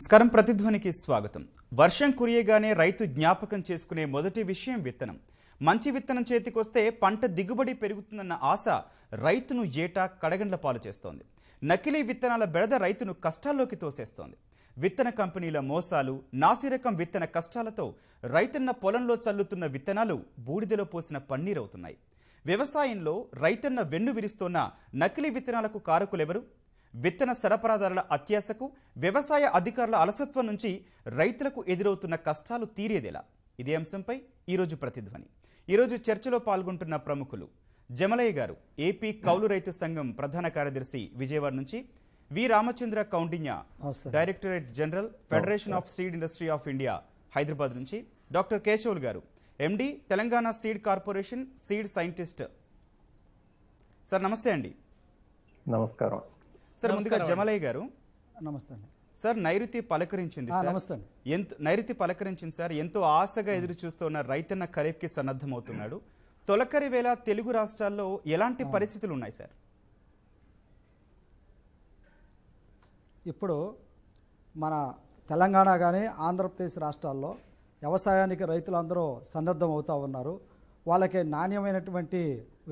నమస్కారం ప్రతిధ్వనికి స్వాగతం వర్షం కురియగానే రైతు జ్ఞాపకం చేసుకునే మొదటి విషయం విత్తనం మంచి విత్తనం చేతికొస్తే పంట దిగుబడి పెరుగుతుందన్న ఆశ రైతును ఏటా కడగండ్ల పాలు చేస్తోంది నకిలీ విత్తనాల బెడద రైతును కష్టాల్లోకి తోసేస్తోంది విత్తన కంపెనీల మోసాలు నాసిరకం విత్తన కష్టాలతో రైతన్న పొలంలో చల్లుతున్న విత్తనాలు బూడిదలో పోసిన పన్నీరవుతున్నాయి వ్యవసాయంలో రైతన్న వెన్ను విరుస్తోన్న నకిలీ విత్తనాలకు కారకులెవరు విత్తన సరఫరాదారుల అత్యాశకు వ్యవసాయ అధికారుల అలసత్వం నుంచి రైతులకు ఎదురవుతున్న కష్టాలు తీరేదేలా ఇదే అంశంపై ఈరోజు ప్రతిధ్వని ఈరోజు చర్చలో పాల్గొంటున్న ప్రముఖులు జమలయ్య గారు ఏపీ కౌలు రైతు సంఘం ప్రధాన కార్యదర్శి విజయవాడ నుంచి V Ramachandra Kaundinya directorate general federation of seed industry of India Hyderabad నుంచి డాక్టర్ కేశవుల్ గారు MD Telangana seed corporation seed scientist sir నమస్తే అండి నమస్కారం సార్ ముందుగా జమలయ్య గారు నమస్తే అండి సార్ నైరుతి పలకరించింది నమస్తే ఎంత నైరుతి పలకరించింది సార్ ఎంతో ఆశగా ఎదురు చూస్తున్న రైతన్న ఖరీఫ్కి సన్నద్ధమవుతున్నాడు తొలకరి వేళ తెలుగు రాష్ట్రాల్లో ఎలాంటి పరిస్థితులు ఉన్నాయి సార్ ఇప్పుడు మన తెలంగాణ కానీ ఆంధ్రప్రదేశ్ రాష్ట్రాల్లో వ్యవసాయానికి రైతులందరూ సన్నద్ధం అవుతూ ఉన్నారు వాళ్ళకి నాణ్యమైనటువంటి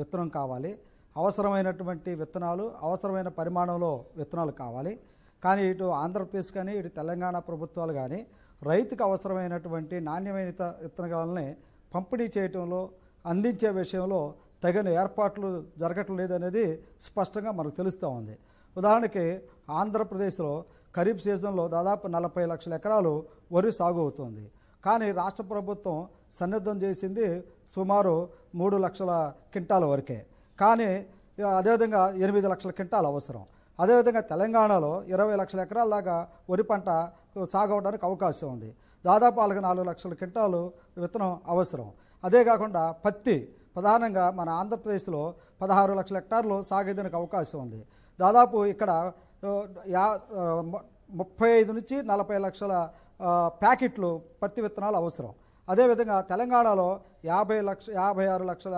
విత్తనం కావాలి అవసరమైనటువంటి విత్తనాలు అవసరమైన పరిమాణంలో విత్తనాలు కావాలి కానీ ఇటు ఆంధ్రప్రదేశ్ కానీ ఇటు తెలంగాణ ప్రభుత్వాలు కానీ రైతుకు అవసరమైనటువంటి నాణ్యమైన విత్తనాలని పంపిణీ చేయటంలో అందించే విషయంలో తగిన ఏర్పాట్లు జరగటం లేదనేది స్పష్టంగా మనకు తెలుస్తూ ఉంది ఉదాహరణకి ఆంధ్రప్రదేశ్లో ఖరీఫ్ సీజన్లో దాదాపు నలభై లక్షల ఎకరాలు వరి సాగు అవుతుంది కానీ రాష్ట్ర ప్రభుత్వం సన్నద్ధం చేసింది సుమారు మూడు లక్షల కింటాల వరకే కానీ అదేవిధంగా ఎనిమిది లక్షల క్వింటాల్ అవసరం అదేవిధంగా తెలంగాణలో ఇరవై లక్షల ఎకరాల దాకా వరి పంట సాగు అవడానికి అవకాశం ఉంది దాదాపు నాలుగు నాలుగు లక్షల క్వింటాలు విత్తనం అవసరం అదే కాకుండా పత్తి ప్రధానంగా మన ఆంధ్రప్రదేశ్లో పదహారు లక్షల హెక్టార్లు సాగేదానికి అవకాశం ఉంది దాదాపు ఇక్కడ యా ముప్పై ఐదు నుంచి నలభై లక్షల ప్యాకెట్లు పత్తి విత్తనాలు అవసరం అదేవిధంగా తెలంగాణలో యాభై లక్ష యాభై ఆరు లక్షల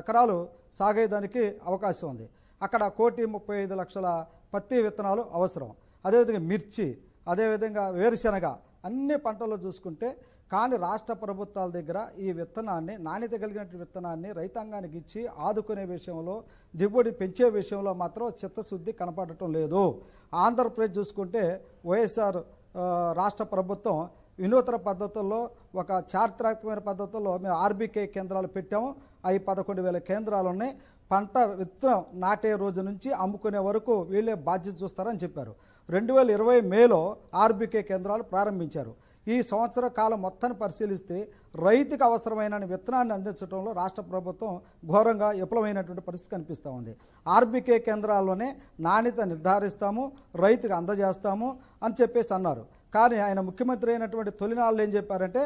ఎకరాలు సాగేదానికి అవకాశం ఉంది అక్కడ కోటి ముప్పై ఐదు లక్షల పత్తి విత్తనాలు అవసరం అదేవిధంగా మిర్చి అదేవిధంగా వేరుశనగ అన్ని పంటల్లో చూసుకుంటే కానీ రాష్ట్ర ప్రభుత్వాల దగ్గర ఈ విత్తనాన్ని నాణ్యత కలిగినటువంటి విత్తనాన్ని రైతాంగానికి ఇచ్చి ఆదుకునే విషయంలో దిగుబడి పెంచే విషయంలో మాత్రం చిత్తశుద్ధి కనపడటం లేదు ఆంధ్రప్రదేశ్ చూసుకుంటే వైఎస్ఆర్ రాష్ట్ర ప్రభుత్వం వినూత్న పద్ధతుల్లో ఒక చారిత్రాత్మక పద్ధతుల్లో మేము ఆర్బీకే కేంద్రాలు పెట్టాము అవి పదకొండు వేల కేంద్రాలు ఉన్నాయి పంట విత్తనం నాటే రోజు నుంచి అమ్ముకునే వరకు వీళ్ళే బాధ్యత చూస్తారని చెప్పారు రెండు వేల ఇరవై మేలో ఆర్బీకే కేంద్రాలు ప్రారంభించారు ఈ సంవత్సర కాలం మొత్తాన్ని పరిశీలిస్తే రైతుకు అవసరమైన విత్తనాన్ని అందించడంలో రాష్ట్ర ప్రభుత్వం ఘోరంగా విఫలమైనటువంటి పరిస్థితి కనిపిస్తూ ఉంది ఆర్బీకే కేంద్రాల్లోనే నాణ్యత నిర్ధారిస్తాము రైతుకు అందజేస్తాము అని చెప్పేసి అన్నారు కానీ ఆయన ముఖ్యమంత్రి అయినటువంటి తొలినాళ్ళు ఏం చెప్పారంటే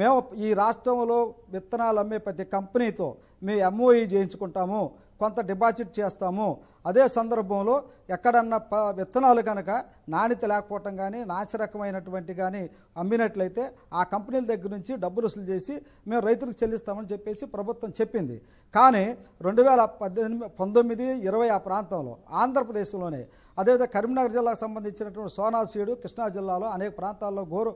మేము ఈ రాష్ట్రంలో విత్తనాలు అమ్మే ప్రతి కంపెనీతో మేము ఎంఓఈ e చేయించుకుంటాము కొంత డిపాజిట్ చేస్తాము అదే సందర్భంలో ఎక్కడన్నా ప విత్తనాలు కనుక నాణ్యత లేకపోవటం కానీ నాశరకమైనటువంటి కానీ అమ్మినట్లయితే ఆ కంపెనీల దగ్గర నుంచి డబ్బు వసూలు చేసి మేము రైతులకు చెల్లిస్తామని చెప్పేసి ప్రభుత్వం చెప్పింది కానీ రెండు వేల పద్దెనిమిది పంతొమ్మిది ఇరవై ఆ ప్రాంతంలో ఆంధ్రప్రదేశ్లోనే అదేవిధంగా కరీంనగర్ జిల్లాకు సంబంధించినటువంటి సోనాసీడు కృష్ణా జిల్లాలో అనేక ప్రాంతాల్లో గోరు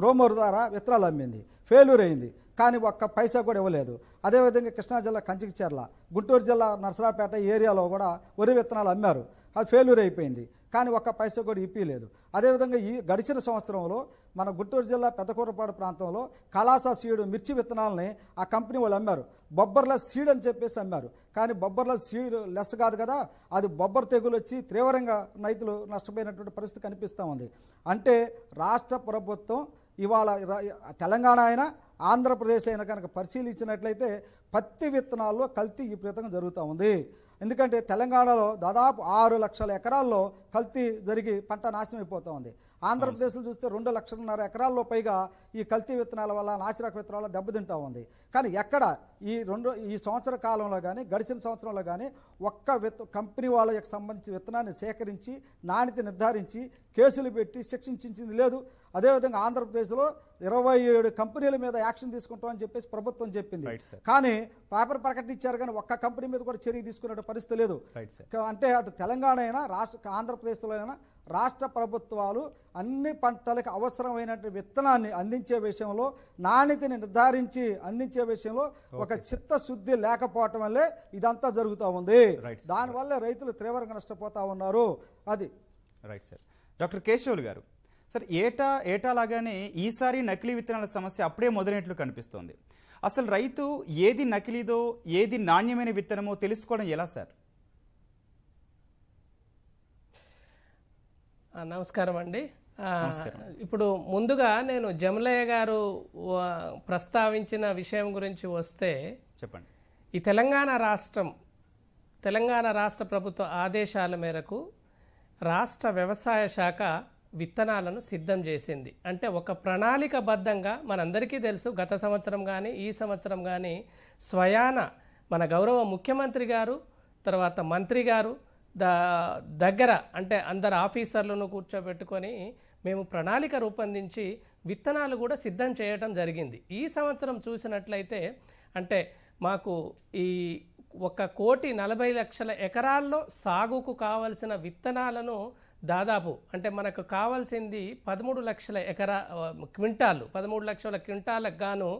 గ్రోమోర్ ద్వారా విత్తనాలు అమ్మింది ఫెయిల్యూర్ అయింది కానీ ఒక్క పైసా కూడా ఇవ్వలేదు అదేవిధంగా కృష్ణా జిల్లా కంచికిచెర్ల గుంటూరు జిల్లా నర్సరాపేట ఏరియాలో కూడా వరి విత్తనాలు అమ్మారు అది ఫెయిల్యూర్ అయిపోయింది కానీ ఒక్క పైస కూడా ఇప్పలేదు అదేవిధంగా ఈ గడిచిన సంవత్సరంలో మన గుంటూరు జిల్లా పెద్దకూరపాడు ప్రాంతంలో కళాసా సీడ్ మిర్చి విత్తనాలని ఆ కంపెనీ వాళ్ళు అమ్మారు బొబ్బర్ల సీడ్ అని చెప్పేసి అమ్మారు కానీ బొబ్బర్ల సీడ్ లెస్ కాదు కదా అది బొబ్బర్ తెగులు వచ్చి తీవ్రంగా రైతులు నష్టపోయినటువంటి పరిస్థితి కనిపిస్తూ ఉంది అంటే రాష్ట్ర ప్రభుత్వం ఇవాళ తెలంగాణ అయినా ఆంధ్రప్రదేశ్ అయినా కనుక పరిశీలించినట్లయితే పత్తి విత్తనాల్లో కల్తీ విపరీతంగా జరుగుతూ ఉంది ఎందుకంటే తెలంగాణలో దాదాపు ఆరు లక్షల ఎకరాల్లో కల్తీ జరిగి పంట నాశనం అయిపోతూ ఉంది ఆంధ్రప్రదేశ్లో చూస్తే రెండు లక్షలన్నర ఎకరాల్లో పైగా ఈ కల్తీ విత్తనాల వల్ల నాసిరక విత్తనాల దెబ్బతింటా ఉంది కానీ ఎక్కడ ఈ రెండు ఈ సంవత్సర కాలంలో కానీ గడిచిన సంవత్సరంలో కానీ ఒక్క విత్త కంపెనీ వాళ్ళకి సంబంధించిన విత్తనాన్ని సేకరించి నాణ్యత నిర్ధారించి కేసులు పెట్టి శిక్షించింది లేదు అదేవిధంగా ఆంధ్రప్రదేశ్లో ఇరవై ఏడు కంపెనీల మీద యాక్షన్ తీసుకుంటామని చెప్పేసి ప్రభుత్వం చెప్పింది కానీ పేపర్ ప్రకటించారు కానీ ఒక్క కంపెనీ మీద కూడా చర్య తీసుకునే పరిస్థితి లేదు అంటే అటు తెలంగాణ అయినా రాష్ట్ర ఆంధ్రప్రదేశ్లో అయినా రాష్ట్ర ప్రభుత్వాలు అన్ని పంటలకు అవసరమైనటువంటి విత్తనాన్ని అందించే విషయంలో నాణ్యతని నిర్ధారించి అందించే విషయంలో ఒక చిత్తశుద్ధి లేకపోవటం వల్లే ఇదంతా జరుగుతూ ఉంది దానివల్ల రైతులు తీవ్రంగా నష్టపోతూ ఉన్నారు అది రైట్ సార్ డాక్టర్ కేశవులు గారు సార్ ఏటా ఏటా లాగానే ఈసారి నకిలీ విత్తనాల సమస్య అప్పుడే మొదలైనట్లు కనిపిస్తోంది అసలు రైతు ఏది నకిలీదో ఏది నాణ్యమైన విత్తనమో తెలుసుకోవడం ఎలా సార్ నమస్కారం అండి ఇప్పుడు ముందుగా నేను జమలయ్య గారు ప్రస్తావించిన విషయం గురించి వస్తే చెప్పండి ఈ తెలంగాణ రాష్ట్రం తెలంగాణ రాష్ట్ర ప్రభుత్వ ఆదేశాల మేరకు రాష్ట్ర వ్యవసాయ శాఖ విత్తనాలను సిద్ధం చేసింది అంటే ఒక ప్రణాళికబద్ధంగా మనందరికీ తెలుసు గత సంవత్సరం కానీ ఈ సంవత్సరం కానీ స్వయాన మన గౌరవ ముఖ్యమంత్రి గారు తర్వాత మంత్రి గారు ద దగ్గర అంటే అందరు ఆఫీసర్లను కూర్చోబెట్టుకొని మేము ప్రణాళిక రూపొందించి విత్తనాలు కూడా సిద్ధం చేయటం జరిగింది ఈ సంవత్సరం చూసినట్లయితే అంటే మాకు ఈ ఒక కోటి నలభై లక్షల ఎకరాల్లో సాగుకు కావలసిన విత్తనాలను దాదాపు అంటే మనకు కావాల్సింది పదమూడు లక్షల ఎకరా క్వింటాలు పదమూడు లక్షల క్వింటాలకు గాను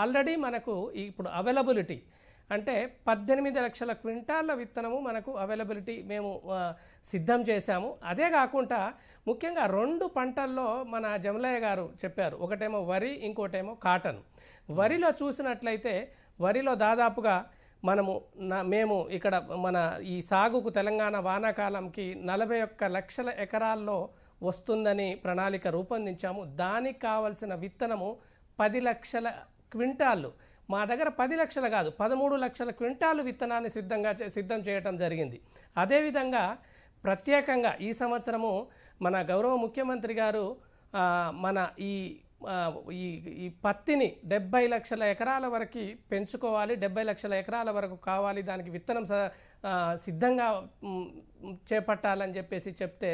ఆల్రెడీ మనకు ఇప్పుడు అవైలబిలిటీ అంటే పద్దెనిమిది లక్షల క్వింటాళ్ళ విత్తనము మనకు అవైలబిలిటీ మేము సిద్ధం చేశాము అదే కాకుండా ముఖ్యంగా రెండు పంటల్లో మన జమలయ్య గారు చెప్పారు ఒకటేమో వరి ఇంకోటేమో కాటన్ వరిలో చూసినట్లయితే వరిలో దాదాపుగా మనము మేము ఇక్కడ మన ఈ సాగుకు తెలంగాణ వానాకాలంకి నలభై ఒక్క లక్షల ఎకరాల్లో వస్తుందని ప్రణాళిక రూపొందించాము దానికి కావలసిన విత్తనము పది లక్షల క్వింటాళ్ళు మా దగ్గర పది లక్షలు కాదు పదమూడు లక్షల క్వింటాలు విత్తనాన్ని సిద్ధంగా సిద్ధం చేయటం జరిగింది అదేవిధంగా ప్రత్యేకంగా ఈ సంవత్సరము మన గౌరవ ముఖ్యమంత్రి గారు మన ఈ ఈ ఈ పత్తిని డెబ్బై లక్షల ఎకరాల వరకు పెంచుకోవాలి డెబ్బై లక్షల ఎకరాల వరకు కావాలి దానికి విత్తనం సిద్ధంగా చేపట్టాలని చెప్పేసి చెప్తే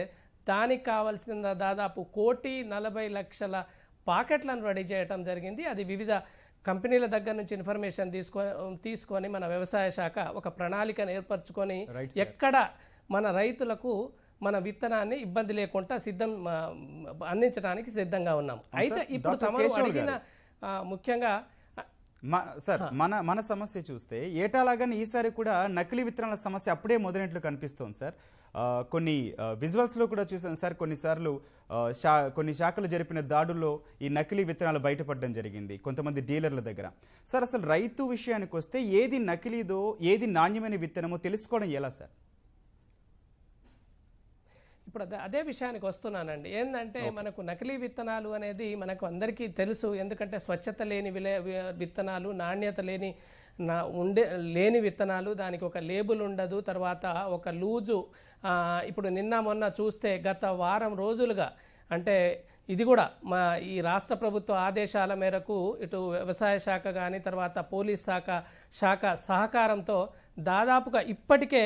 దానికి కావాల్సిన దాదాపు కోటి నలభై లక్షల పాకెట్లను రెడీ చేయటం జరిగింది అది వివిధ కంపెనీల దగ్గర నుంచి ఇన్ఫర్మేషన్ తీసుకొని తీసుకొని మన వ్యవసాయ శాఖ ఒక ప్రణాళికను ఏర్పరచుకొని ఎక్కడ మన రైతులకు మన విత్తనాన్ని ఇబ్బంది లేకుండా సిద్ధం అందించడానికి సిద్ధంగా ఉన్నాం అయితే ఇప్పుడు అడిగిన ముఖ్యంగా సార్ మన మన సమస్య చూస్తే ఏటాలాగానే ఈసారి కూడా నకిలీ విత్తనాల సమస్య అప్పుడే మొదలైనట్లు కనిపిస్తోంది సార్ కొన్ని విజువల్స్లో కూడా చూసాను సార్ కొన్నిసార్లు షా కొన్ని శాఖలు జరిపిన దాడుల్లో ఈ నకిలీ విత్తనాలు బయటపడడం జరిగింది కొంతమంది డీలర్ల దగ్గర సార్ అసలు రైతు విషయానికి వస్తే ఏది నకిలీదో ఏది నాణ్యమైన విత్తనమో తెలుసుకోవడం ఎలా సార్ ఇప్పుడు అదే అదే విషయానికి వస్తున్నానండి ఏంటంటే మనకు నకిలీ విత్తనాలు అనేది మనకు అందరికీ తెలుసు ఎందుకంటే స్వచ్ఛత లేని విలే విత్తనాలు నాణ్యత లేని నా ఉండే లేని విత్తనాలు దానికి ఒక లేబుల్ ఉండదు తర్వాత ఒక లూజు ఇప్పుడు నిన్న మొన్న చూస్తే గత వారం రోజులుగా అంటే ఇది కూడా మా ఈ రాష్ట్ర ప్రభుత్వ ఆదేశాల మేరకు ఇటు వ్యవసాయ శాఖ కానీ తర్వాత పోలీస్ శాఖ శాఖ సహకారంతో దాదాపుగా ఇప్పటికే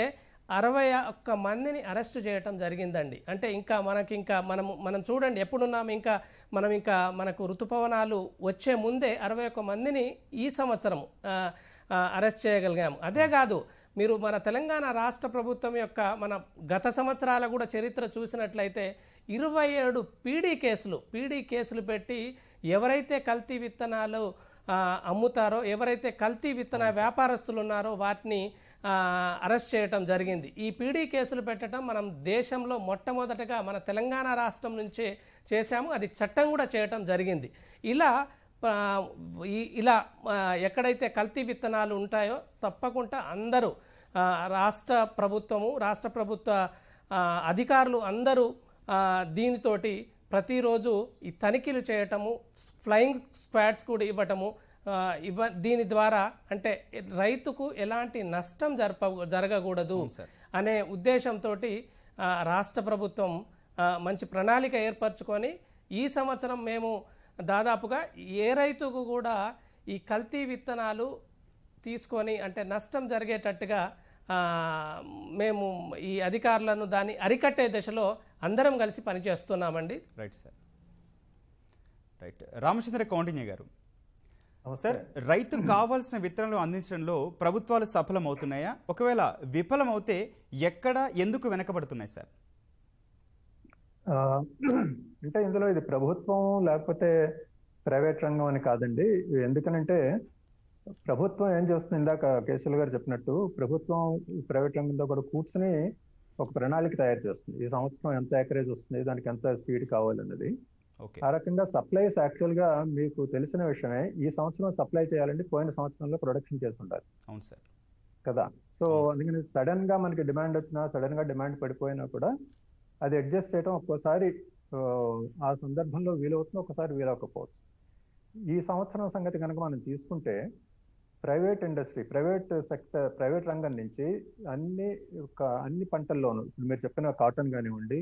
అరవై ఒక్క మందిని అరెస్ట్ చేయటం జరిగిందండి అంటే ఇంకా మనకి ఇంకా మనము మనం చూడండి ఎప్పుడున్నాము ఇంకా మనం ఇంకా మనకు ఋతుపవనాలు వచ్చే ముందే అరవై ఒక్క మందిని ఈ సంవత్సరం అరెస్ట్ చేయగలిగాము అదే కాదు మీరు మన తెలంగాణ రాష్ట్ర ప్రభుత్వం యొక్క మన గత సంవత్సరాల కూడా చరిత్ర చూసినట్లయితే ఇరవై ఏడు పీడీ కేసులు పీడీ కేసులు పెట్టి ఎవరైతే కల్తీ విత్తనాలు అమ్ముతారో ఎవరైతే కల్తీ విత్తన వ్యాపారస్తులు ఉన్నారో వాటిని అరెస్ట్ చేయటం జరిగింది ఈ పీడీ కేసులు పెట్టడం మనం దేశంలో మొట్టమొదటగా మన తెలంగాణ రాష్ట్రం నుంచే చేశాము అది చట్టం కూడా చేయటం జరిగింది ఇలా ఇలా ఎక్కడైతే కల్తీ విత్తనాలు ఉంటాయో తప్పకుండా అందరూ రాష్ట్ర ప్రభుత్వము రాష్ట్ర ప్రభుత్వ అధికారులు అందరూ దీనితోటి ప్రతిరోజు ఈ తనిఖీలు చేయటము ఫ్లయింగ్ స్క్వాడ్స్ కూడా ఇవ్వటము ఇవ దీని ద్వారా అంటే రైతుకు ఎలాంటి నష్టం జరప జరగకూడదు అనే ఉద్దేశంతో రాష్ట్ర ప్రభుత్వం మంచి ప్రణాళిక ఏర్పరచుకొని ఈ సంవత్సరం మేము దాదాపుగా ఏ రైతుకు కూడా ఈ కల్తీ విత్తనాలు తీసుకొని అంటే నష్టం జరిగేటట్టుగా మేము ఈ అధికారులను దాన్ని అరికట్టే దశలో అందరం కలిసి పనిచేస్తున్నామండి right sir right Ramachandra Kaundinya గారు సార్ రైతు కావాల్సిన విత్తనాలు అందించడంలో ప్రభుత్వాలు సఫలమవుతున్నాయా ఒకవేళ విఫలమవుతే ఎక్కడ ఎందుకు వెనకబడుతున్నాయి సార్ అంటే ఇందులో ఇది ప్రభుత్వం లేకపోతే ప్రైవేట్ రంగం అని కాదండి ఎందుకనంటే ప్రభుత్వం ఏం చేస్తుంది ఇందాక కేశవులు గారు చెప్పినట్టు ప్రభుత్వం ప్రైవేట్ రంగంతో కూడా కూర్చుని ఒక ప్రణాళిక తయారు చేస్తుంది ఈ సంవత్సరం ఎంత ఎకరేజ్ వస్తుంది దానికి ఎంత సీడ్ కావాలన్నది ఆ రకంగా సప్లైస్ యాక్చువల్ గా మీకు తెలిసిన విషయమే ఈ సంవత్సరం సప్లై చేయాలంటే పోయిన సంవత్సరంలో ప్రొడక్షన్ చేసి ఉండాలి అవును సార్ కదా సో అందుకని సడన్ గా మనకి డిమాండ్ వచ్చినా సడన్ గా డిమాండ్ పడిపోయినా కూడా అది అడ్జస్ట్ చేయడం ఒక్కోసారి ఆ సందర్భంలో వీలవుతుంది ఒకసారి వీలవకపోవచ్చు ఈ సంవత్సరం సంగతి కనుక మనం తీసుకుంటే private industry private sector private రంగం నుంచి అన్ని ఒక అన్ని పంటల్లోనూ ఇప్పుడు మీరు చెప్పిన కాటన్ కానివ్వండి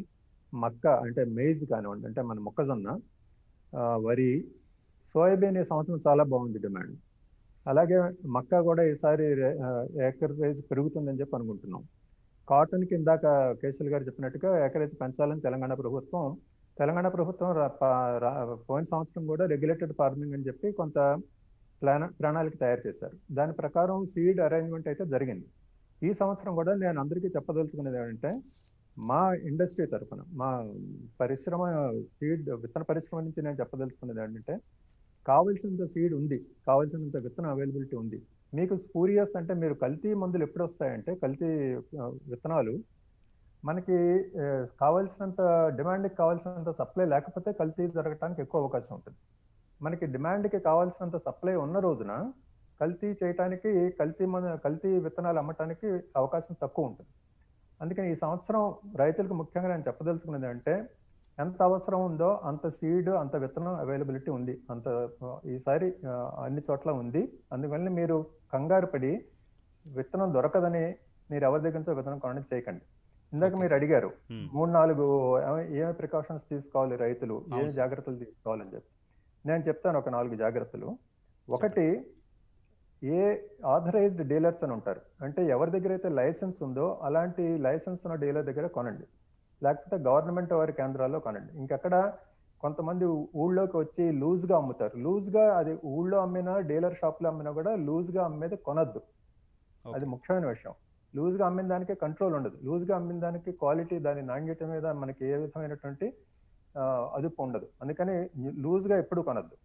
మక్క అంటే మేజ్ కానివ్వండి అంటే మన మొక్కజొన్న వరి సోయాబీన్ ఈ సంవత్సరం చాలా బాగుంది డిమాండ్ అలాగే మక్క కూడా ఈసారి ఏకరేజ్ పెరుగుతుందని చెప్పి అనుకుంటున్నాం కాటన్కి ఇందాక కేశవులు గారు చెప్పినట్టుగా ఏకరేజ్ పెంచాలని తెలంగాణ ప్రభుత్వం తెలంగాణ ప్రభుత్వం పోయిన సంవత్సరం కూడా రెగ్యులేటెడ్ ఫార్మింగ్ అని చెప్పి కొంత ప్లాన్ ప్రణాళిక తయారు చేశారు దాని ప్రకారం సీడ్ అరేంజ్మెంట్ అయితే జరిగింది ఈ సంవత్సరం కూడా నేను అందరికీ చెప్పదలుచుకునేది ఏంటంటే మా ఇండస్ట్రీ తరఫున మా పరిశ్రమ సీడ్ విత్తన పరిశ్రమ నుంచి నేను చెప్పదలుచుకునేది ఏంటంటే కావలసినంత సీడ్ ఉంది కావలసినంత విత్తనం అవైలబిలిటీ ఉంది మీకు స్పూరియస్ అంటే మీరు కల్తీ మందులు ఎప్పుడు వస్తాయంటే కల్తీ విత్తనాలు మనకి కావలసినంత డిమాండ్కి కావాల్సినంత సప్లై లేకపోతే కల్తీ జరగడానికి ఎక్కువ అవకాశం ఉంటుంది మనకి డిమాండ్కి కావాల్సినంత సప్లై ఉన్న రోజున కల్తీ చేయటానికి కల్తీ మన కల్తీ విత్తనాలు అమ్మటానికి అవకాశం తక్కువ ఉంటుంది అందుకని ఈ సంవత్సరం రైతులకు ముఖ్యంగా నేను చెప్పదలుచుకున్నది అంటే ఎంత అవసరం ఉందో అంత సీడ్ అంత విత్తనం అవైలబిలిటీ ఉంది అంత ఈసారి అన్ని చోట్ల ఉంది అందువల్ల మీరు కంగారు పడి విత్తనం దొరకదని మీరు ఎవరి దగ్గర నుంచో విత్తనం కొనడం చేయకండి ఇందాక మీరు అడిగారు మూడు నాలుగు ఏమి ప్రికాషన్స్ తీసుకోవాలి రైతులు ఏమి జాగ్రత్తలు తీసుకోవాలని చెప్పి నేను చెప్తాను ఒక నాలుగు జాగ్రత్తలు ఒకటి ఏ ఆథరైజ్డ్ డీలర్స్ అని ఉంటారు అంటే ఎవరి దగ్గర అయితే లైసెన్స్ ఉందో అలాంటి లైసెన్స్ ఉన్న డీలర్ దగ్గర కొనండి లేకపోతే గవర్నమెంట్ వారి కేంద్రాల్లో కొనండి ఇంకెక్కడ కొంతమంది ఊళ్ళోకి వచ్చి లూజ్గా అమ్ముతారు లూజ్గా అది ఊళ్ళో అమ్మినా డీలర్ షాప్లో అమ్మినా కూడా లూజ్గా అమ్మేది కొనద్దు అది ముఖ్యమైన విషయం లూజ్గా అమ్మిన దానికి కంట్రోల్ ఉండదు లూజ్గా అమ్మిన దానికి క్వాలిటీ దాని నాణ్యత మీద మనకి ఏ విధమైనటువంటి అదుపు ఉండదు అందుకని లూజ్గా ఎప్పుడు కొనద్దు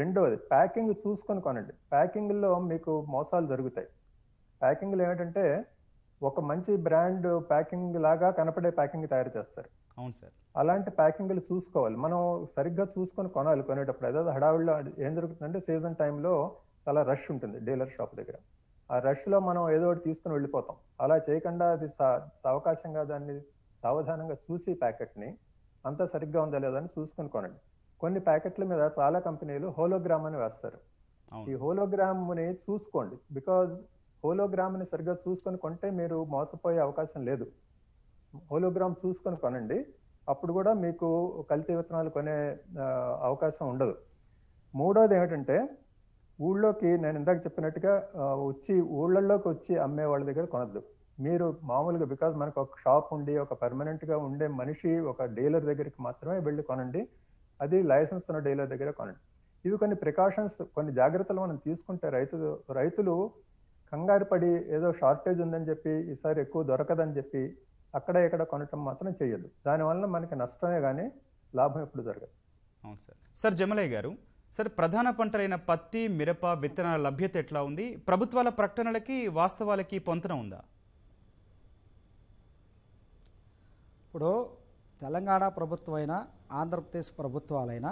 రెండవది ప్యాకింగ్ చూసుకొని కొనండి ప్యాకింగ్లో మీకు మోసాలు జరుగుతాయి ప్యాకింగ్లో ఏమిటంటే ఒక మంచి బ్రాండ్ ప్యాకింగ్ లాగా కనపడే ప్యాకింగ్ తయారు చేస్తారు అవును సార్ అలాంటి ప్యాకింగ్లు చూసుకోవాలి మనం సరిగ్గా చూసుకొని కొనాలి కొనేటప్పుడు అదే హడావిడిలో ఏం జరుగుతుందంటే సీజన్ టైంలో చాలా రష్ ఉంటుంది డీలర్ షాప్ దగ్గర ఆ రష్లో మనం ఏదో ఒకటి తీసుకుని వెళ్ళిపోతాం అలా చేయకుండా అది సా అవకాశంగా దాన్ని సావధానంగా చూసి ప్యాకెట్ని అంతా సరిగ్గా ఉందా లేదా అని చూసుకుని కొనండి కొన్ని ప్యాకెట్ల మీద చాలా కంపెనీలు హోలోగ్రామ్ అని వేస్తారు ఈ హోలోగ్రామ్ని చూసుకోండి బికాజ్ హోలోగ్రామ్ని సరిగ్గా చూసుకొని కొంటే మీరు మోసపోయే అవకాశం లేదు హోలోగ్రామ్ చూసుకొని కొనండి అప్పుడు కూడా మీకు కల్తీ విత్తనాలు కొనే అవకాశం ఉండదు మూడోది ఏమిటంటే ఊళ్ళోకి నేను ఇందాక చెప్పినట్టుగా వచ్చి ఊళ్ళల్లోకి వచ్చి అమ్మే వాళ్ళ దగ్గర కొనద్దు మీరు మామూలుగా బికాజ్ మనకు ఒక షాప్ ఉండి ఒక పర్మనెంట్గా ఉండే మనిషి ఒక డీలర్ దగ్గరికి మాత్రమే వెళ్ళి కొనండి అది లైసెన్స్ ఉన్న డీలర్ దగ్గర కొనండి ఇవి కొన్ని ప్రికాషన్స్ కొన్ని జాగ్రత్తలు మనం తీసుకుంటే రైతు రైతులు కంగారు పడి ఏదో షార్టేజ్ ఉందని చెప్పి ఈసారి ఎక్కువ దొరకదని చెప్పి అక్కడ ఇక్కడ కొనటం మాత్రం చేయదు దానివల్ల మనకి నష్టమే కానీ లాభం ఎప్పుడు జరగదు అవును సార్ సార్ జమలయ్య గారు సార్ ప్రధాన పంటలైన పత్తి మిరప విత్తనాల లభ్యత ఎట్లా ఉంది ప్రభుత్వాల ప్రకటనలకి వాస్తవాలకి పొంతన ఉందా ఇప్పుడు తెలంగాణ అయినా ఆంధ్రప్రదేశ్ ప్రభుత్వాలైనా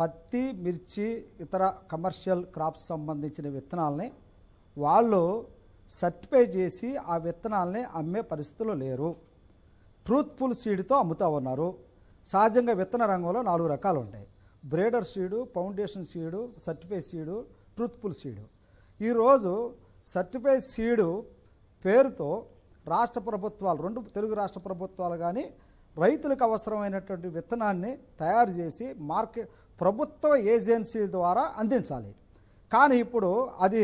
పత్తి మిర్చి ఇతర కమర్షియల్ క్రాప్స్ సంబంధించిన విత్తనాలని వాళ్ళు సర్టిఫై చేసి ఆ విత్తనాలని అమ్మే పరిస్థితులు లేరు ట్రూత్ఫుల్ సీడ్తో అమ్ముతూ ఉన్నారు సహజంగా విత్తన రంగంలో నాలుగు రకాలు ఉంటాయి breeder seed foundation seed certify seed truthful seed ఈరోజు సర్టిఫై సీడు పేరుతో రాష్ట్ర ప్రభుత్వాలు రెండు తెలుగు రాష్ట్ర ప్రభుత్వాలు కానీ రైతులకు అవసరమైనటువంటి విత్తనాన్ని తయారు చేసి మార్కెట్ ప్రభుత్వ ఏజెన్సీల ద్వారా అందించాలి కానీ ఇప్పుడు అది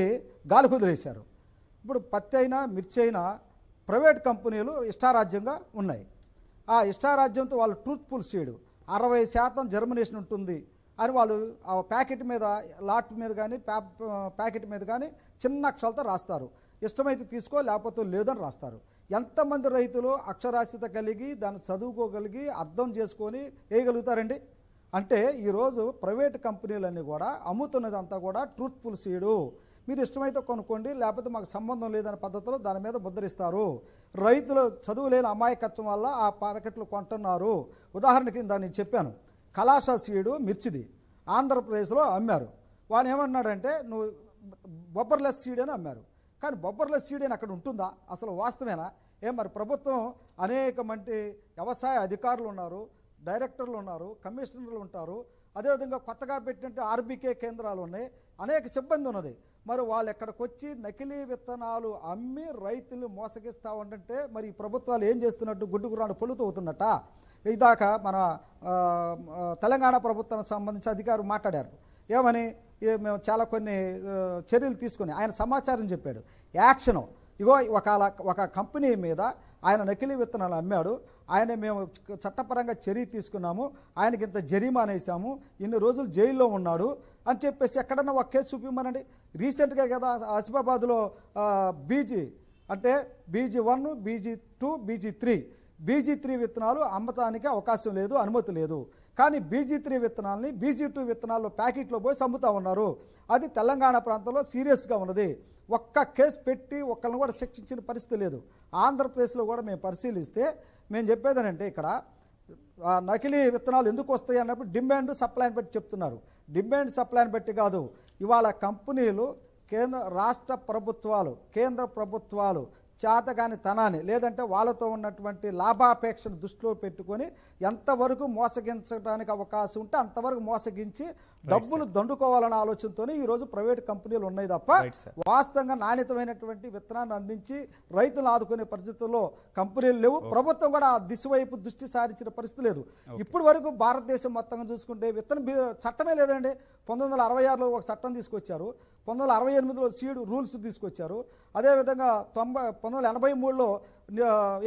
గాలి కుదిలేశారు ఇప్పుడు పత్తి అయినా మిర్చి అయినా ప్రైవేట్ కంపెనీలు ఇష్టారాజ్యంగా ఉన్నాయి ఆ ఇష్టారాజ్యంతో వాళ్ళు ట్రూత్ఫుల్ సీడ్ అరవై శాతం జర్మినేషన్ ఉంటుంది అని వాళ్ళు ఆ ప్యాకెట్ మీద లాట్ మీద కానీ ప్యాకెట్ మీద కానీ చిన్న అక్షరాలతో రాస్తారు ఇష్టమైతే తీసుకో లేకపోతే లేదని రాస్తారు ఎంతమంది రైతులు అక్షరాస్యత కలిగి దాన్ని చదువుకోగలిగి అర్థం చేసుకొని వేయగలుగుతారండి అంటే ఈరోజు ప్రైవేట్ కంపెనీలన్నీ కూడా అమ్ముతున్నదంతా కూడా ట్రూత్ఫుల్ సీడు మీరు ఇష్టమైతే కొనుక్కోండి లేకపోతే మాకు సంబంధం లేదనే పద్ధతిలో దాని మీద ముద్రిస్తారు రైతులు చదువు లేని అమాయకత్వం వల్ల ఆ ప్యాకెట్లు కొంటున్నారు ఉదాహరణకి దాన్ని నేను చెప్పాను కళాశా సీడు మిర్చిది ఆంధ్రప్రదేశ్లో అమ్మారు వాడు ఏమన్నాడంటే నువ్వు బొబ్బర్లెస్ సీడ్ అని అమ్మారు కానీ బొబ్బర్ల అని అక్కడ ఉంటుందా అసలు వాస్తవేనా ఏ మరి ప్రభుత్వం అనేక మంది వ్యవసాయ అధికారులు ఉన్నారు డైరెక్టర్లు ఉన్నారు కమిషనర్లు ఉంటారు అదేవిధంగా కొత్తగా పెట్టినట్టు ఆర్బీకే కేంద్రాలు ఉన్నాయి అనేక సిబ్బంది ఉన్నది మరి వాళ్ళు ఎక్కడికి వచ్చి నకిలీ విత్తనాలు అమ్మి రైతులు మోసగిస్తా ఉంటే మరి ప్రభుత్వాలు ఏం చేస్తున్నట్టు గుడ్డుగురాడు పొలుతూ అవుతున్నట్ట ఇదాకా మన తెలంగాణ ప్రభుత్వానికి సంబంధించి అధికారులు మాట్లాడారు ఏమని మేము చాలా కొన్ని చర్యలు తీసుకుని ఆయన సమాచారం చెప్పాడు యాక్షను ఇగో ఒక ఒక కంపెనీ మీద ఆయన నకిలీ విత్తనాలు అమ్మాడు ఆయన మేము చట్టపరంగా చర్య తీసుకున్నాము ఆయనకి ఇంత జరిమానా వేసాము ఇన్ని రోజులు జైల్లో ఉన్నాడు అని చెప్పేసి ఎక్కడన్నా ఒక కేసు చూపిమ్మనండి రీసెంట్గా కదా ఆసిఫాబాద్లో బీజీ అంటే BG one BG two BG three BG three విత్తనాలు అమ్మటానికి అవకాశం లేదు అనుమతి లేదు కానీ బీజీ త్రీ విత్తనాలని బీజీ టూ విత్తనాలు ప్యాకెట్లో పోయి అమ్ముతూ ఉన్నారు అది తెలంగాణ ప్రాంతంలో సీరియస్గా ఉన్నది ఒక్క కేసు పెట్టి ఒక్కరిని కూడా శిక్షించిన పరిస్థితి లేదు ఆంధ్రప్రదేశ్లో కూడా మేము పరిశీలిస్తే మేము చెప్పేదనంటే ఇక్కడ నకిలీ విత్తనాలు ఎందుకు వస్తాయి అన్నప్పుడు డిమాండ్ సప్లైని బట్టి చెప్తున్నారు డిమాండ్ సప్లైని బట్టి కాదు ఇవాళ కంపెనీలు కేంద్ర రాష్ట్ర ప్రభుత్వాలు కేంద్ర ప్రభుత్వాలు కానీ తనాన్ని లేదంటే వాళ్ళతో ఉన్నటువంటి లాభాపేక్షను దృష్టిలో పెట్టుకొని ఎంతవరకు మోసగించడానికి అవకాశం ఉంటే అంతవరకు మోసగించి డబ్బులు దండుకోవాలన్న ఆలోచనతోనే ఈరోజు ప్రైవేట్ కంపెనీలు ఉన్నాయి తప్ప వాస్తవంగా నాణ్యతమైనటువంటి విత్తనాన్ని అందించి రైతులు ఆదుకునే పరిస్థితుల్లో కంపెనీలు లేవు ప్రభుత్వం కూడా ఆ దిశ వైపు దృష్టి సారించిన పరిస్థితి లేదు ఇప్పటి వరకు భారతదేశం మొత్తంగా చూసుకుంటే విత్తన చట్టమే లేదండి పంతొమ్మిది వందల అరవై ఆరులో ఒక చట్టం తీసుకొచ్చారు పంతొమ్మిది వందల అరవై ఎనిమిదిలో సీడ్ రూల్స్ తీసుకొచ్చారు అదేవిధంగా తొంభై పంతొమ్మిది వందల ఎనభై మూడులో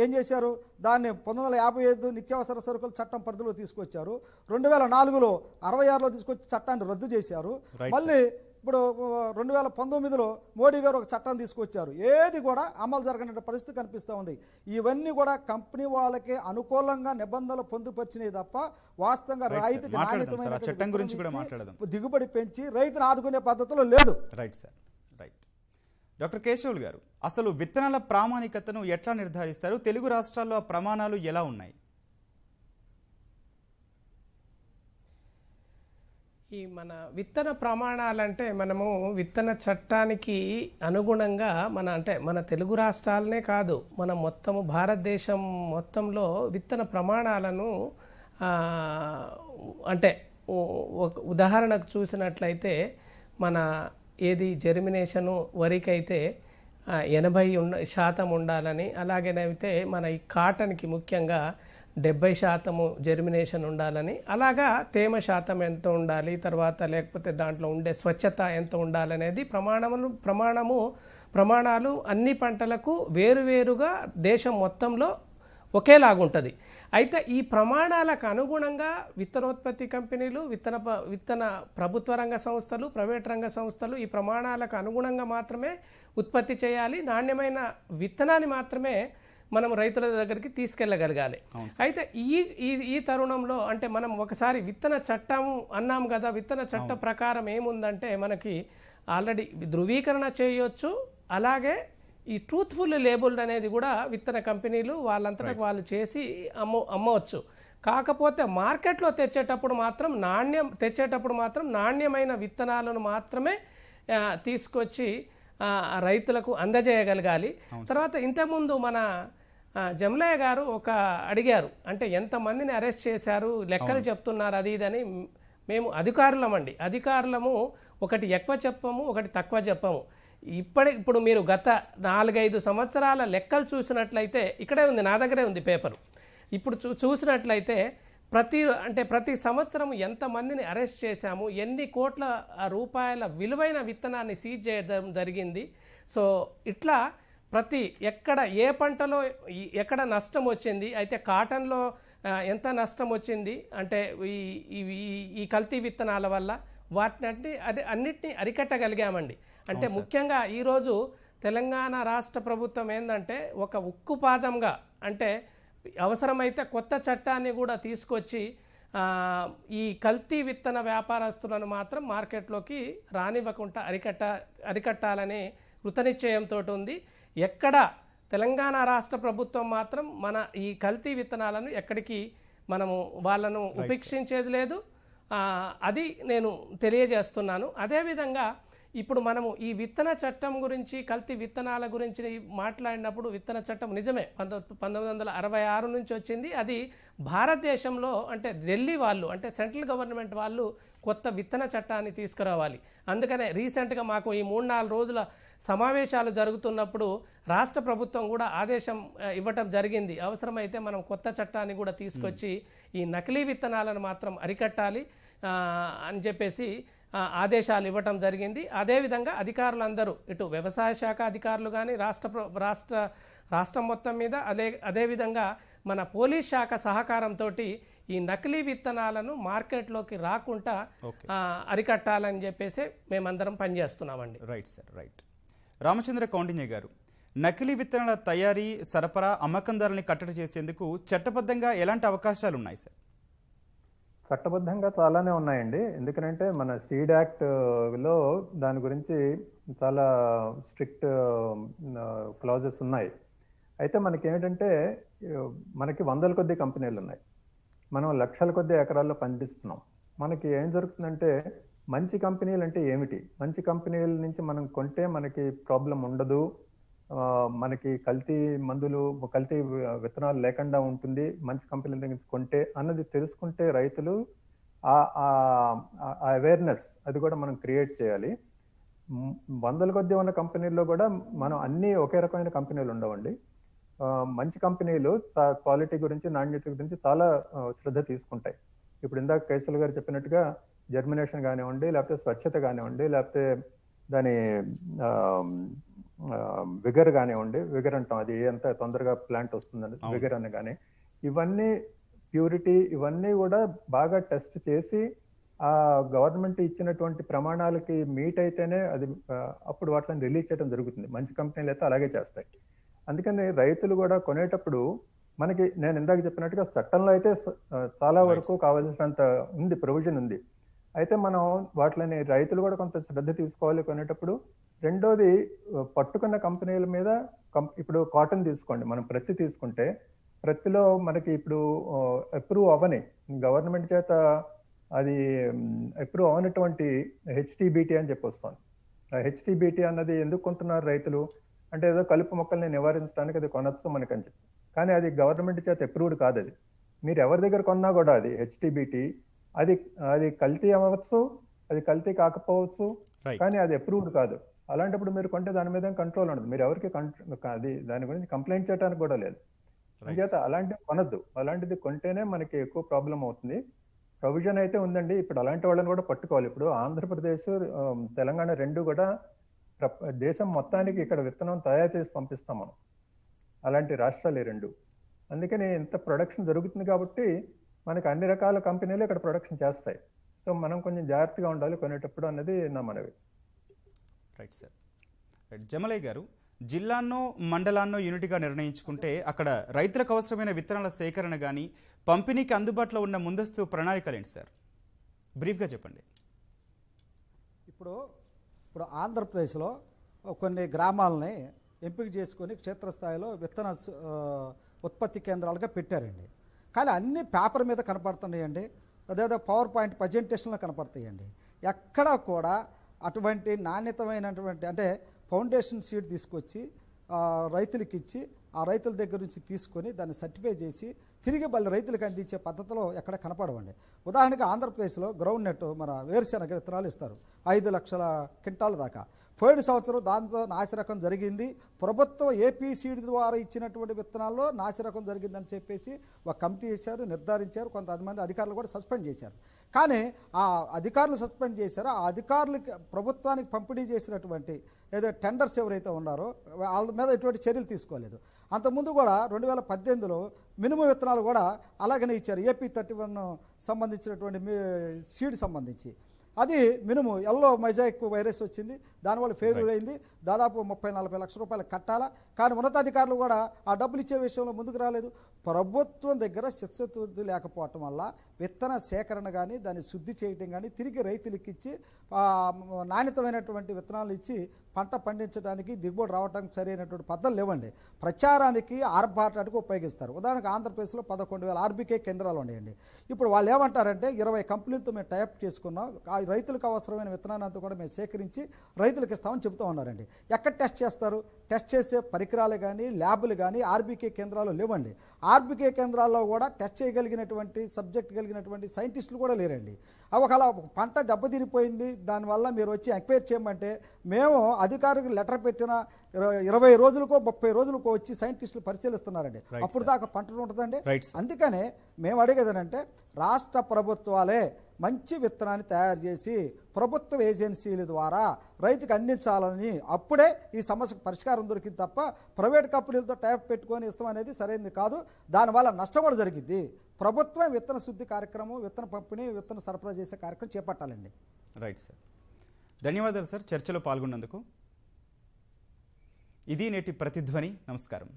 ఏం చేశారు దాన్ని పంతొమ్మిది వందల యాభై ఐదు నిత్యావసర సరుకుల చట్టం పరిధిలో తీసుకొచ్చారు రెండు వేల నాలుగులో అరవై ఆరులో తీసుకొచ్చి చట్టాన్ని రద్దు చేశారు మళ్ళీ ఇప్పుడు రెండు వేల పంతొమ్మిదిలో మోడీ గారు ఒక చట్టం తీసుకొచ్చారు ఏది కూడా అమలు జరగని పరిస్థితి కనిపిస్తూ ఉంది ఇవన్నీ కూడా కంపెనీ వాళ్ళకి అనుకూలంగా నిబంధనలు పొందుపరిచినాయి తప్ప వాస్తవంగా రైతుకి చట్టం గురించి కూడా దిగుబడి పెంచి రైతును ఆదుకునే పద్ధతిలో లేదు right sir right doctor Keshavulu గారు అసలు విత్తనాల ప్రామాణికతను ఎట్లా నిర్ధారిస్తారు తెలుగు రాష్ట్రాల్లో ప్రమాణాలు ఎలా ఉన్నాయి ఈ మన విత్తన ప్రమాణాలంటే మనము విత్తన చట్టానికి అనుగుణంగా మన అంటే మన తెలుగు రాష్ట్రాలనే కాదు మన మొత్తము భారతదేశం మొత్తంలో విత్తన ప్రమాణాలను అంటే ఉదాహరణకు చూసినట్లయితే మన ఏది జెర్మినేషను వరికైతే ఎనభై ఉన్న శాతం ఉండాలని అలాగేనైతే మన ఈ కాటన్కి ముఖ్యంగా డెబ్బై శాతము జెర్మినేషన్ ఉండాలని అలాగా తేమ శాతం ఎంత ఉండాలి తర్వాత లేకపోతే దాంట్లో ఉండే స్వచ్ఛత ఎంత ఉండాలనేది ప్రమాణములు ప్రమాణము ప్రమాణాలు అన్ని పంటలకు వేరువేరుగా దేశం మొత్తంలో ఒకేలాగుంటుంది అయితే ఈ ప్రమాణాలకు అనుగుణంగా విత్తనోత్పత్తి కంపెనీలు విత్తన విత్తన ప్రభుత్వ రంగ సంస్థలు ప్రైవేట్ రంగ సంస్థలు ఈ ప్రమాణాలకు అనుగుణంగా మాత్రమే ఉత్పత్తి చేయాలి నాణ్యమైన విత్తనాన్ని మాత్రమే మనం రైతుల దగ్గరికి తీసుకెళ్ళగలగాలి అయితే ఈ ఈ తరుణంలో అంటే మనం ఒకసారి విత్తన చట్టం అన్నాం కదా విత్తన చట్ట ప్రకారం ఏముందంటే మనకి ఆల్రెడీ ధృవీకరణ చేయొచ్చు అలాగే ఈ ట్రూత్ఫుల్ లేబుల్ అనేది కూడా విత్తన కంపెనీలు వాళ్ళంతటా వాళ్ళు చేసి అమ్మ అమ్మవచ్చు కాకపోతే మార్కెట్లో తెచ్చేటప్పుడు మాత్రం నాణ్యం తెచ్చేటప్పుడు మాత్రం నాణ్యమైన విత్తనాలను మాత్రమే తీసుకొచ్చి రైతులకు అందజేయగలగాలి తర్వాత ఇంతకుముందు మన జమలయ్య గారు ఒక అడిగారు అంటే ఎంతమందిని అరెస్ట్ చేశారు లెక్కలు చెప్తున్నారు అది ఇదని మేము అధికారులమండి అధికారులము ఒకటి ఎక్కువ చెప్పము ఒకటి తక్కువ చెప్పము ఇప్పటి ఇప్పుడు మీరు గత నాలుగైదు సంవత్సరాల లెక్కలు చూసినట్లయితే ఇక్కడే ఉంది నా దగ్గరే ఉంది పేపరు ఇప్పుడు చూ చూసినట్లయితే ప్రతి అంటే ప్రతి సంవత్సరం ఎంతమందిని అరెస్ట్ చేశాము ఎన్ని కోట్ల రూపాయల విలువైన విత్తనాన్ని సీజ్ చేయడం జరిగింది సో ఇట్లా ప్రతి ఎక్కడ ఏ పంటలో ఎక్కడ నష్టం వచ్చింది అయితే కాటన్లో ఎంత నష్టం వచ్చింది అంటే ఈ ఈ కల్తీ విత్తనాల వల్ల వాటిని అది అన్నిటినీ అరికట్టగలిగామండి అంటే ముఖ్యంగా ఈరోజు తెలంగాణ రాష్ట్ర ప్రభుత్వం ఏంటంటే ఒక ఉక్కుపాదంగా అంటే అవసరమైతే కొత్త చట్టాన్ని కూడా తీసుకొచ్చి ఈ కల్తీ విత్తన వ్యాపారస్తులను మాత్రం మార్కెట్లోకి రానివ్వకుండా అరికట్ట అరికట్టాలని కృతనిశ్చయంతో ఉంది ఎక్కడ తెలంగాణ రాష్ట్ర ప్రభుత్వం మాత్రం మన ఈ కల్తీ విత్తనాలను ఎక్కడికి మనము వాళ్ళను ఉపేక్షించేది లేదు అది నేను తెలియజేస్తున్నాను అదేవిధంగా ఇప్పుడు మనము ఈ విత్తన చట్టం గురించి కల్తీ విత్తనాల గురించి మాట్లాడినప్పుడు విత్తన చట్టం నిజమే పంతొమ్మిది వందల అరవై ఆరు నుంచి వచ్చింది అది భారతదేశంలో అంటే ఢిల్లీ వాళ్ళు అంటే సెంట్రల్ గవర్నమెంట్ వాళ్ళు కొత్త విత్తన చట్టాన్ని తీసుకురావాలి అందుకనే రీసెంట్గా మాకు ఈ మూడు నాలుగు రోజుల సమావేశాలు జరుగుతున్నప్పుడు రాష్ట్ర ప్రభుత్వం కూడా ఆదేశం ఇవ్వటం జరిగింది అవసరమైతే మనం కొత్త చట్టాన్ని కూడా తీసుకొచ్చి hmm. ఈ నకిలీ విత్తనాలను మాత్రం అరికట్టాలి అని చెప్పేసి ఆదేశాలు ఇవ్వటం జరిగింది అదేవిధంగా అధికారులందరూ ఇటు వ్యవసాయ శాఖ అధికారులు కానీ రాష్ట్ర రాష్ట్ర రాష్ట్రం మొత్తం మీద అదే అదేవిధంగా మన పోలీస్ శాఖ సహకారంతో ఈ నకిలీ విత్తనాలను మార్కెట్లోకి రాకుండా అరికట్టాలని చెప్పేసి మేమందరం పనిచేస్తున్నామండి right sir right Ramachandra Kaundinya గారు నకిలీ విత్తనాల తయారీ సరఫరా అమ్మకందారుని కట్టడి చేసేందుకు చట్టబద్ధంగా ఎలాంటి అవకాశాలు ఉన్నాయి సార్ చట్టబద్ధంగా చాలానే ఉన్నాయండి ఎందుకంటే మన సీడ్ యాక్ట్ లో దాని గురించి చాలా స్ట్రిక్ట్ క్లాజెస్ ఉన్నాయి అయితే మనకి ఏమిటంటే మనకి వందల కొద్ది కంపెనీలు ఉన్నాయి మనం లక్షల కొద్ది ఎకరాల్లో పండిస్తున్నాం మనకి ఏం జరుగుతుందంటే మంచి కంపెనీలు అంటే ఏమిటి మంచి కంపెనీల నుంచి మనం కొంటే మనకి ప్రాబ్లం ఉండదు మనకి కల్తీ మందులు కల్తీ విత్తనాలు లేకుండా ఉంటుంది మంచి కంపెనీల దగ్గర కొంటే అన్నది తెలుసుకుంటే రైతులు ఆ అవేర్నెస్ అది కూడా మనం క్రియేట్ చేయాలి వందల కొద్ది ఉన్న కంపెనీల్లో కూడా మనం అన్ని ఒకే రకమైన కంపెనీలు ఉండవండి మంచి కంపెనీలు క్వాలిటీ గురించి నాణ్యత గురించి చాలా శ్రద్ధ తీసుకుంటాయి ఇప్పుడు ఇందాక కైసల్ గారు చెప్పినట్టుగా జర్మినేషన్ కానివ్వండి లేకపోతే స్వచ్ఛత కానివ్వండి లేకపోతే దాని విగర్ కానివ్వండి విగర్ అంటాం అది ఎంత తొందరగా ప్లాంట్ వస్తుందని విగర్ అని కానీ ఇవన్నీ ప్యూరిటీ ఇవన్నీ కూడా బాగా టెస్ట్ చేసి ఆ గవర్నమెంట్ ఇచ్చినటువంటి ప్రమాణాలకి మీట్ అయితేనే అది అప్పుడు వాటిని రిలీజ్ చేయడం జరుగుతుంది మంచి కంపెనీలు అయితే అలాగే చేస్తాయి అందుకని రైతులు కూడా కొనేటప్పుడు మనకి నేను ఇందాక చెప్పినట్టుగా చట్టంలో అయితే చాలా వరకు కావాల్సినంత ఉంది ప్రొవిజన్ ఉంది అయితే మనం వాటిని రైతులు కూడా కొంత శ్రద్ధ తీసుకోవాలి కొనేటప్పుడు రెండోది పట్టుకున్న కంపెనీల మీద ఇప్పుడు కాటన్ తీసుకోండి మనం ప్రతి తీసుకుంటే ప్రతిలో మనకి ఇప్పుడు అప్రూవ్ అవని గవర్నమెంట్ చేత అది అప్రూవ్ అవనటువంటి హెచ్టీబీటీ అని చెప్పి వస్తుంది హెచ్టీబీటీ అన్నది ఎందుకు కొంటున్నారు రైతులు అంటే ఏదో కలుపు మొక్కల్ని నివారించడానికి అది కొనొచ్చు మనకు చెప్పి కానీ అది గవర్నమెంట్ చేత అప్రూవ్డ్ కాదు అది మీరు ఎవరి దగ్గర కొన్నా కూడా అది హెచ్టీబీటీ అది అది కల్తీ అవ్వచ్చు అది కల్తీ కాకపోవచ్చు కానీ అది అప్రూవ్డ్ కాదు అలాంటప్పుడు మీరు కొంటే దాని మీద కంట్రోల్ ఉండదు మీరు ఎవరికి అది దాని గురించి కంప్లైంట్ చేయడానికి కూడా లేదు అందుచేత అలాంటివి కొనద్దు అలాంటిది కొంటేనే మనకి ఎక్కువ ప్రాబ్లం అవుతుంది ప్రొవిజన్ అయితే ఉందండి ఇప్పుడు అలాంటి వాళ్ళని కూడా పట్టుకోవాలి ఇప్పుడు ఆంధ్రప్రదేశ్ తెలంగాణ రెండు కూడా దేశం మొత్తానికి ఇక్కడ విత్తనం తయారు చేసి పంపిస్తాం మనం అలాంటి రాష్ట్రాలు రెండు అందుకని ఇంత ప్రొడక్షన్ జరుగుతుంది కాబట్టి మనకి అన్ని రకాల కంపెనీలు ఇక్కడ ప్రొడక్షన్ చేస్తాయి సో మనం కొంచెం జాగ్రత్తగా ఉండాలి కొనేటప్పుడు అన్నది నా మనవి రైట్ సార్ రైట్ జమలయ్య గారు జిల్లాన్నో మండలాన్నో యూనిట్గా నిర్ణయించుకుంటే అక్కడ రైతులకు అవసరమైన విత్తనాల సేకరణ కానీ పంపిణీకి అందుబాటులో ఉన్న ముందస్తు ప్రణాళికలు ఏంటి సార్ బ్రీఫ్గా చెప్పండి ఇప్పుడు ఇప్పుడు ఆంధ్రప్రదేశ్లో కొన్ని గ్రామాలని ఎంపిక చేసుకొని క్షేత్రస్థాయిలో విత్తన ఉత్పత్తి కేంద్రాలుగా పెట్టారండి కానీ అన్ని పేపర్ మీద కనపడుతున్నాయండి అదేదో పవర్ పాయింట్ ప్రజెంటేషన్లో కనపడతాయండి ఎక్కడా కూడా అటువంటి నాణ్యతమైనటువంటి అంటే ఫౌండేషన్ సీడ్ తీసుకొచ్చి రైతులకి ఇచ్చి ఆ రైతుల దగ్గర నుంచి తీసుకొని దాన్ని సర్టిఫై చేసి తిరిగి మళ్ళీ రైతులకు అందించే పద్ధతిలో ఎక్కడ కనపడవండి ఉదాహరణకు ఆంధ్రప్రదేశ్లో గ్రౌండ్ నెట్ మన వేరుశనగ విత్తనాలు ఇస్తారు ఐదు లక్షల క్వింటాల దాకా పోయిన సంవత్సరం దాంతో నాసిరకం జరిగింది ప్రభుత్వం ఏపీసీడీ ద్వారా ఇచ్చినటువంటి విత్తనాల్లో నాసిరకం జరిగిందని చెప్పేసి ఒక కమిటీ చేశారు నిర్ధారించారు కొంతమంది అధికారులు కూడా సస్పెండ్ చేశారు కానీ ఆ అధికారులు సస్పెండ్ చేశారో ఆ అధికారులకి ప్రభుత్వానికి పంపిణీ చేసినటువంటి ఏదో టెండర్స్ ఎవరైతే ఉన్నారో వాళ్ళ మీద ఎటువంటి చర్యలు తీసుకోలేదు అంతకుముందు కూడా రెండు వేల పద్దెనిమిదిలో మినిమం విత్తనాలు కూడా అలాగనే ఇచ్చారు ఏపీ థర్టీ వన్ సంబంధించినటువంటి సీడ్ సంబంధించి అది మినిమం ఎల్లో మైజాక్ వైరస్ వచ్చింది దానివల్ల ఫెయిల్యూర్ అయింది దాదాపు ముప్పై నలభై లక్షల రూపాయలు కట్టాలా కానీ ఉన్నతాధికారులు కూడా ఆ డబ్బులు ఇచ్చే విషయంలో ముందుకు రాలేదు ప్రభుత్వం దగ్గర శిక్షతు లేకపోవటం వల్ల విత్తన సేకరణ కానీ దాన్ని శుద్ధి చేయడం కానీ తిరిగి రైతులకు ఇచ్చి నాణ్యతమైనటువంటి విత్తనాలు ఇచ్చి పంట పండించడానికి దిగుబడి రావడానికి సరైనటువంటి పద్ధతులు లేవండి ప్రచారానికి ఆర్భాటానికి ఉపయోగిస్తారు ఉదాహరణకు ఆంధ్రప్రదేశ్లో పదకొండు వేల ఆర్బీకే కేంద్రాలు ఉన్నాయండి ఇప్పుడు వాళ్ళు ఏమంటారంటే ఇరవై కంపెనీలతో మేము టైప్ చేసుకున్నాం రైతులకు అవసరమైన విత్తనాన్ని కూడా మేము సేకరించి రైతులకు ఇస్తామని చెబుతూ ఉన్నారండి ఎక్కడ టెస్ట్ చేస్తారు టెస్ట్ చేసే పరికరాలు కానీ ల్యాబులు కానీ ఆర్బీకే కేంద్రాలు లేవండి ఆర్బీకే కేంద్రాల్లో కూడా టెస్ట్ చేయగలిగినటువంటి సబ్జెక్ట్ కలిగిన కలిగినటువంటి సైంటిస్టులు కూడా లేరండి అవి ఒకలా పంట దెబ్బతినిపోయింది దానివల్ల మీరు వచ్చి ఎక్వైర్ చేయమంటే మేము అధికారులకు లెటర్ పెట్టిన ఇరవై రోజులకో ముప్పై రోజులకో వచ్చి సైంటిస్టులు పరిశీలిస్తున్నారండి అప్పుడు దాకా పంటలు ఉంటుందండి అందుకనే మేము అడిగేదనంటే రాష్ట్ర ప్రభుత్వాలే మంచి విత్తనాన్ని తయారు చేసి ప్రభుత్వ ఏజెన్సీల ద్వారా రైతుకు అందించాలని అప్పుడే ఈ సమస్యకు పరిష్కారం దొరికింది తప్ప ప్రైవేట్ కంపెనీలతో ట్యాప్ పెట్టుకొని ఇస్తాం అనేది సరైనది కాదు దానివల్ల నష్టం కూడా జరిగింది ప్రభుత్వం విత్తన శుద్ధి కార్యక్రమం విత్తన పంపిణీ విత్తన సరఫరా చేసే కార్యక్రమం చేపట్టాలండి రైట్ సార్ ధన్యవాదాలు సార్ చర్చలో పాల్గొన్నందుకు ఇది నేటి ప్రతిధ్వని నమస్కారం